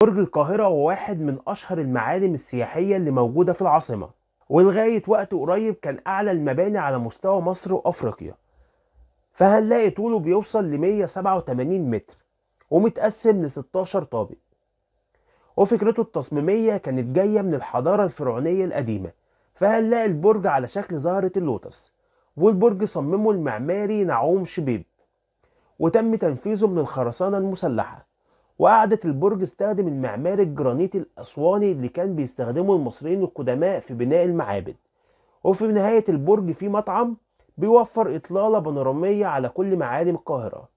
برج القاهرة هو واحد من أشهر المعالم السياحية اللي موجودة في العاصمة ولغاية وقت قريب كان أعلى المباني على مستوى مصر وأفريقيا فهنلاقي طوله بيوصل ل 187 متر ومتقسم ل 16 طابق وفكرته التصميمية كانت جاية من الحضارة الفرعونية القديمة فهنلاقي البرج على شكل زهرة اللوتس والبرج صممه المعماري نعوم شبيب وتم تنفيذه من الخرسانة المسلحة وقعدة البرج استخدم المعمار الجرانيتي الأسواني اللي كان بيستخدمه المصريين القدماء في بناء المعابد وفي نهاية البرج في مطعم بيوفر إطلالة بانورامية على كل معالم القاهرة